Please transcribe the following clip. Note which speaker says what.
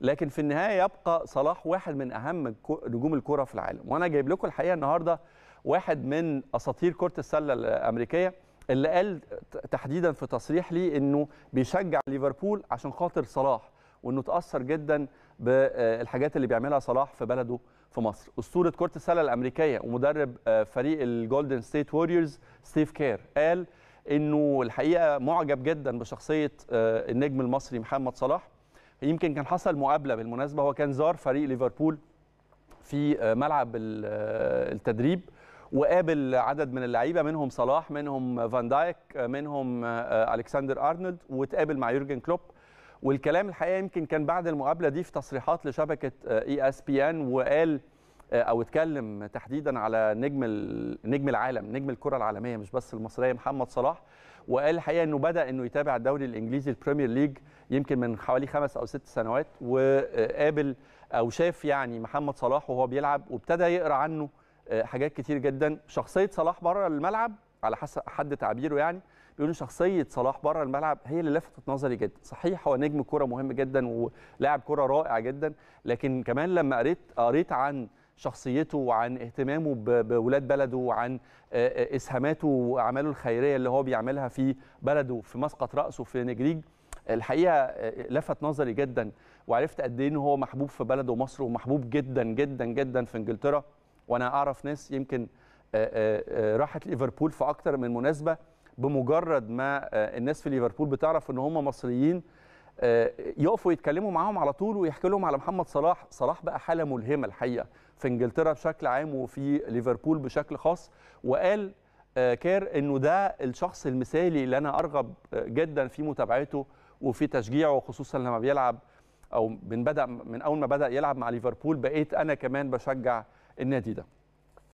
Speaker 1: لكن في النهايه يبقى صلاح واحد من اهم نجوم الكره في العالم وانا جايب لكم الحقيقه النهارده واحد من اساطير كره السله الامريكيه اللي قال تحديدا في تصريح لي انه بيشجع ليفربول عشان خاطر صلاح وانه تاثر جدا بالحاجات آه، اللي بيعملها صلاح في بلده في مصر اسطوره كره السله الامريكيه ومدرب آه، فريق الجولدن ستيت ووريرز ستيف كير قال انه الحقيقه معجب جدا بشخصيه آه، النجم المصري محمد صلاح يمكن كان حصل مقابله بالمناسبه هو كان زار فريق ليفربول في آه، ملعب آه، التدريب وقابل عدد من اللعيبه منهم صلاح منهم فان دايك آه، منهم الكسندر ارنولد وتقابل مع يورجن كلوب والكلام الحقيقه يمكن كان بعد المقابله دي في تصريحات لشبكه اي اس بي ان وقال آه، او اتكلم تحديدا على نجم نجم العالم نجم الكره العالميه مش بس المصريه محمد صلاح وقال الحقيقه انه بدا انه يتابع الدوري الانجليزي البريمير ليج يمكن من حوالي خمس او ست سنوات وقابل او شاف يعني محمد صلاح وهو بيلعب وابتدى يقرا عنه آه، حاجات كتير جدا شخصيه صلاح بره الملعب على حسب حد تعبيره يعني بيقولوا شخصيه صلاح بره الملعب هي اللي لفتت نظري جدا صحيح هو نجم كوره مهم جدا ولاعب كوره رائع جدا لكن كمان لما قريت قريت عن شخصيته وعن اهتمامه بولاد بلده وعن آه، آه، اسهاماته واعماله الخيريه اللي هو بيعملها في بلده في مسقط راسه في نجريج الحقيقه آه، لفت نظري جدا وعرفت قد ايه هو محبوب في بلده مصر ومحبوب جدا جدا جدا في انجلترا وانا اعرف ناس يمكن راحت ليفربول في اكتر من مناسبه بمجرد ما الناس في ليفربول بتعرف ان هم مصريين آه، يقفوا يتكلموا معاهم على طول ويحكي لهم على محمد صلاح صلاح بقى حاله ملهمه الحقيقه في انجلترا بشكل عام وفي ليفربول بشكل خاص وقال آه، كير انه ده الشخص المثالي اللي انا ارغب جدا في متابعته وفي تشجيعه خصوصا لما بيلعب او من بدا من اول ما بدا يلعب مع ليفربول بقيت انا كمان بشجع النادي ده